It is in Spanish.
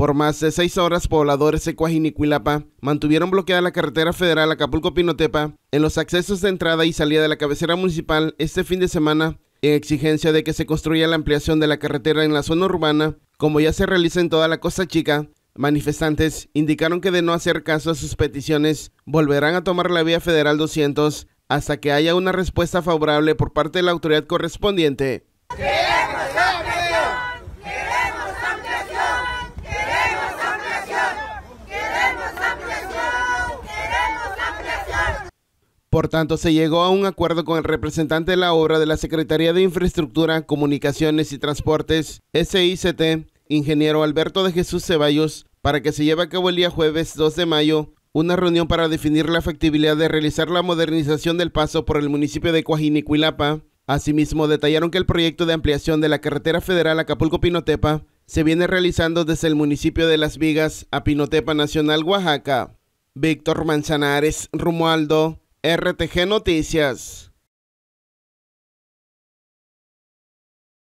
Por más de seis horas, pobladores de Coajinicuilapa mantuvieron bloqueada la carretera federal Acapulco-Pinotepa en los accesos de entrada y salida de la cabecera municipal este fin de semana en exigencia de que se construya la ampliación de la carretera en la zona urbana, como ya se realiza en toda la Costa Chica. Manifestantes indicaron que de no hacer caso a sus peticiones, volverán a tomar la vía federal 200 hasta que haya una respuesta favorable por parte de la autoridad correspondiente. Por tanto, se llegó a un acuerdo con el representante de la obra de la Secretaría de Infraestructura, Comunicaciones y Transportes, SICT, ingeniero Alberto de Jesús Ceballos, para que se lleve a cabo el día jueves 2 de mayo una reunión para definir la factibilidad de realizar la modernización del paso por el municipio de Coajinicuilapa. Asimismo, detallaron que el proyecto de ampliación de la carretera federal Acapulco-Pinotepa se viene realizando desde el municipio de Las Vigas a Pinotepa Nacional, Oaxaca. Víctor Manzanares Rumualdo, RTG Noticias.